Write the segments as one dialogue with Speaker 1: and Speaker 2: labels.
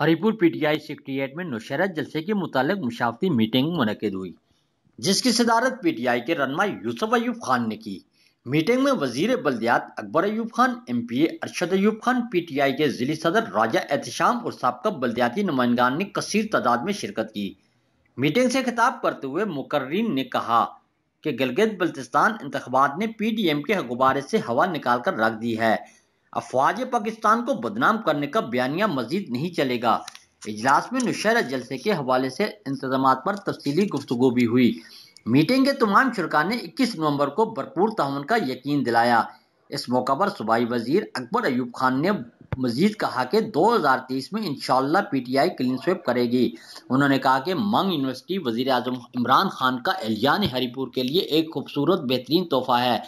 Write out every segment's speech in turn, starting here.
Speaker 1: Haripur PTI secretariat में नौशहरा जलसे के मुतालिक मुशावती मीटिंग मुनद हुई जिसकी सदारत पीटीआई के रनमा यूसुफ अयूब खान ने की मीटिंग में वजीर बल्दियात Akbar Ayub Khan M P A Arshad Ayub Khan PTI के जिली सदर राजा एहतशाम और सबका बल्दियाती नुमाइंदान ने कसर तादाद में शिरकत की मीटिंग से खिताब करते हुए मुकर्रीन ने कहा कि गिलगित बल्तिस्तान इंतबात ने पी डी एम के गुब्बारे से हवा निकाल कर रख दी है अफवाज पाकिस्तान को बदनाम करने का बयानिया मजीद नहीं चलेगा इजलास में नुशहरा जलसे के हवाले से इंतजाम पर तफसली गुफ्तु भी हुई मीटिंग के तमाम शुरा ने इक्कीस नवम्बर को भरपूर ताउन का यकीन दिलाया इस मौका पर सूबाई वजीर अकबर अयूब खान ने मजीद कहा कि 2030 में इनशाला पी टी आई क्लीन स्वेप करेगी उन्होंने कहा कि मंग यूनिवर्सिटी वजीर अजम इमरान खान का एलियान हरीपुर के लिए एक खूबसूरत बेहतरीन तोहफा है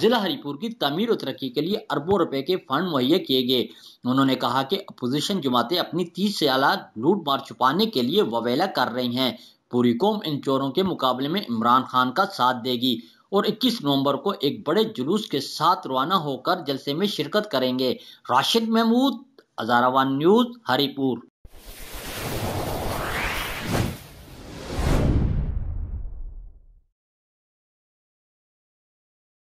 Speaker 1: जिला हरिपुर की तमीर और तरक्की के लिए अरबों रुपए के फंड मुहैया किए गए उन्होंने कहा कि अपोजिशन जमातें अपनी तीस आला लूट मार छुपाने के लिए ववेला कर रही हैं पूरी कौम इन चोरों के मुकाबले में इमरान खान का साथ देगी और 21 नवंबर को एक बड़े जुलूस के साथ रवाना होकर जलसे में शिरकत करेंगे राशिद महमूद हजारावान न्यूज हरिपुर